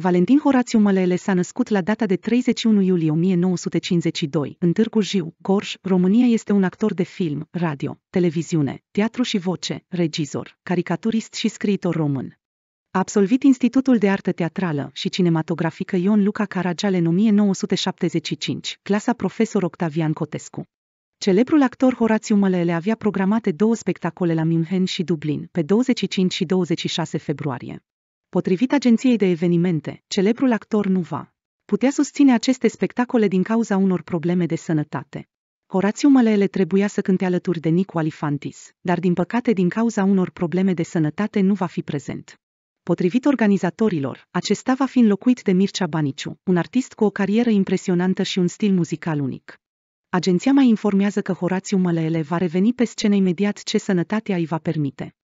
Valentin Horațiu Mălele s-a născut la data de 31 iulie 1952 în Târgu Jiu, Gorj, România este un actor de film, radio, televiziune, teatru și voce, regizor, caricaturist și scriitor român. A absolvit Institutul de Artă Teatrală și Cinematografică Ion Luca Caragiale în 1975, clasa profesor Octavian Cotescu. Celebrul actor Horațiu Mălele avea programate două spectacole la München și Dublin, pe 25 și 26 februarie. Potrivit agenției de evenimente, celebrul actor nu va putea susține aceste spectacole din cauza unor probleme de sănătate. Horatiu Mălele trebuia să cânte alături de Nicu Alifantis, dar din păcate din cauza unor probleme de sănătate nu va fi prezent. Potrivit organizatorilor, acesta va fi înlocuit de Mircea Baniciu, un artist cu o carieră impresionantă și un stil muzical unic. Agenția mai informează că Horatiu Mălele va reveni pe scenă imediat ce sănătatea îi va permite.